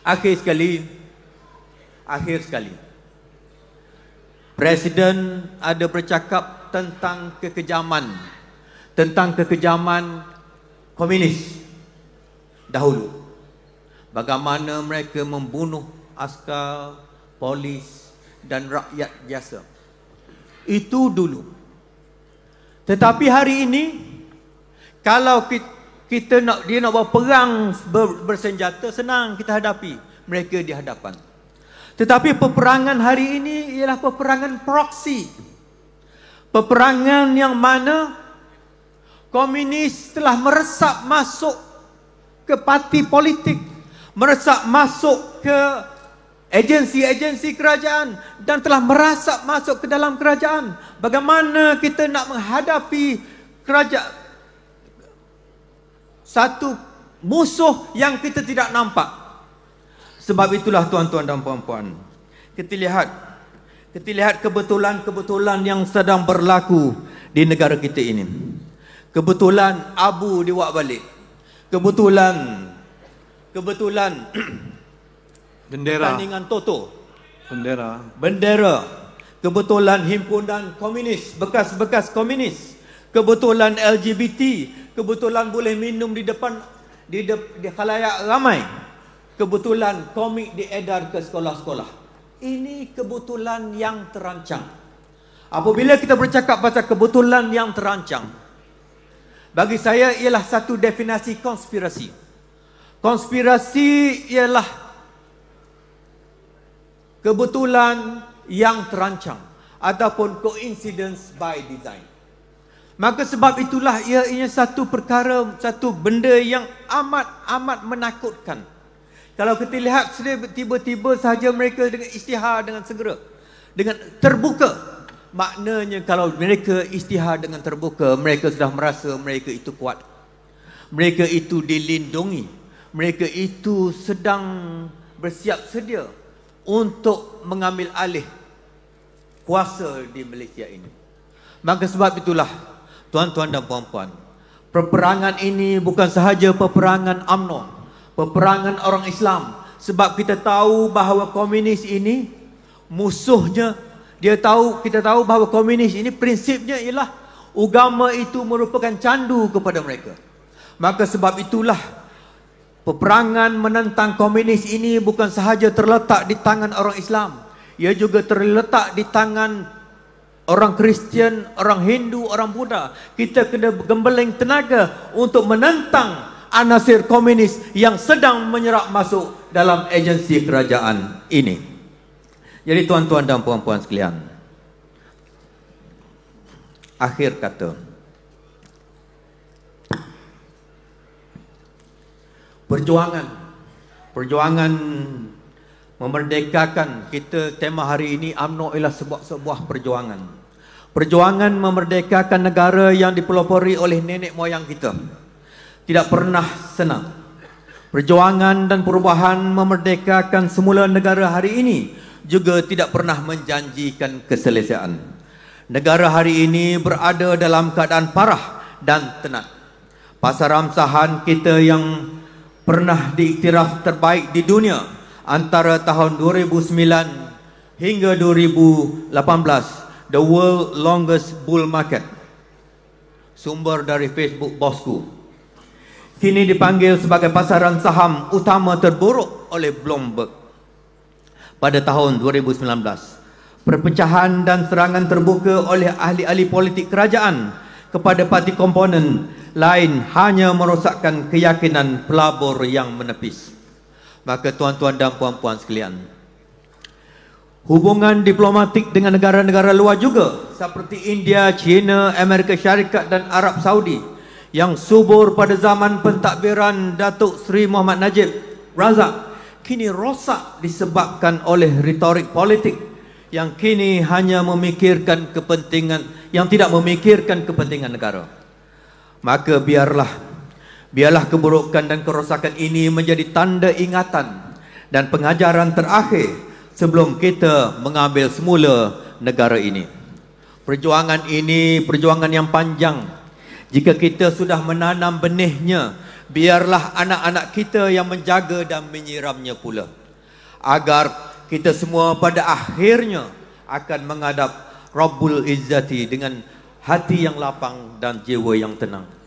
Akhir sekali Akhir sekali Presiden ada bercakap tentang kekejaman Tentang kekejaman komunis Dahulu Bagaimana mereka membunuh askar, polis dan rakyat biasa Itu dulu Tetapi hari ini Kalau kita kita nak dia nak bawa ber, bersenjata senang kita hadapi mereka di hadapan tetapi peperangan hari ini ialah peperangan proksi peperangan yang mana komunis telah meresap masuk ke parti politik meresap masuk ke agensi-agensi kerajaan dan telah merasap masuk ke dalam kerajaan bagaimana kita nak menghadapi kerajaan satu musuh yang kita tidak nampak. Sebab itulah tuan-tuan dan puan-puan. Kita lihat kita lihat kebetulan-kebetulan yang sedang berlaku di negara kita ini. Kebetulan abu diwak balik. Kebetulan kebetulan bendera pertandingan Toto. Bendera. Bendera. Kebetulan himpunan komunis, bekas-bekas komunis. Kebetulan LGBT, kebetulan boleh minum di depan di, de, di khalayak ramai kebetulan komik diedar ke sekolah-sekolah ini kebetulan yang terancang apabila kita bercakap pasal kebetulan yang terancang bagi saya ialah satu definisi konspirasi konspirasi ialah kebetulan yang terancang ataupun coincidence by design Maka sebab itulah ia ini satu perkara, satu benda yang amat-amat menakutkan. Kalau kita lihat tiba-tiba saja mereka dengan istihar dengan segera. Dengan terbuka. Maknanya kalau mereka istihar dengan terbuka, mereka sudah merasa mereka itu kuat. Mereka itu dilindungi. Mereka itu sedang bersiap sedia untuk mengambil alih kuasa di Malaysia ini. Maka sebab itulah tuan-tuan dan puan-puan. Peperangan ini bukan sahaja peperangan UMNO, peperangan orang Islam. Sebab kita tahu bahawa komunis ini musuhnya, dia tahu kita tahu bahawa komunis ini prinsipnya ialah agama itu merupakan candu kepada mereka. Maka sebab itulah peperangan menentang komunis ini bukan sahaja terletak di tangan orang Islam. Ia juga terletak di tangan orang Kristian, orang Hindu, orang Buddha, kita kena gembeleng tenaga untuk menentang anasir komunis yang sedang menyerap masuk dalam agensi kerajaan ini. Jadi tuan-tuan dan puan-puan sekalian, akhir kata. Perjuangan perjuangan memerdekakan kita tema hari ini Amno ialah sebuah sebuah perjuangan. Perjuangan memerdekakan negara yang dipelopori oleh nenek moyang kita tidak pernah senang. Perjuangan dan perubahan memerdekakan semula negara hari ini juga tidak pernah menjanjikan keselesaan. Negara hari ini berada dalam keadaan parah dan tenat. Pasar ramsahan kita yang pernah diiktiraf terbaik di dunia antara tahun 2009 hingga 2018 the world longest bull market. Sumber dari Facebook bosku. Kini dipanggil sebagai pasaran saham utama terburuk oleh Bloomberg. Pada tahun 2019, perpecahan dan serangan terbuka oleh ahli-ahli politik kerajaan kepada parti komponen lain hanya merosakkan keyakinan pelabur yang menepis. Maka tuan-tuan dan puan-puan sekalian, hubungan diplomatik dengan negara-negara luar juga seperti India, China, Amerika Syarikat dan Arab Saudi yang subur pada zaman pentadbiran Datuk Seri Muhammad Najib Razak kini rosak disebabkan oleh retorik politik yang kini hanya memikirkan kepentingan yang tidak memikirkan kepentingan negara maka biarlah biarlah keburukan dan kerosakan ini menjadi tanda ingatan dan pengajaran terakhir sebelum kita mengambil semula negara ini. Perjuangan ini perjuangan yang panjang. Jika kita sudah menanam benihnya, biarlah anak-anak kita yang menjaga dan menyiramnya pula. Agar kita semua pada akhirnya akan menghadap Rabbul Izzati dengan hati yang lapang dan jiwa yang tenang.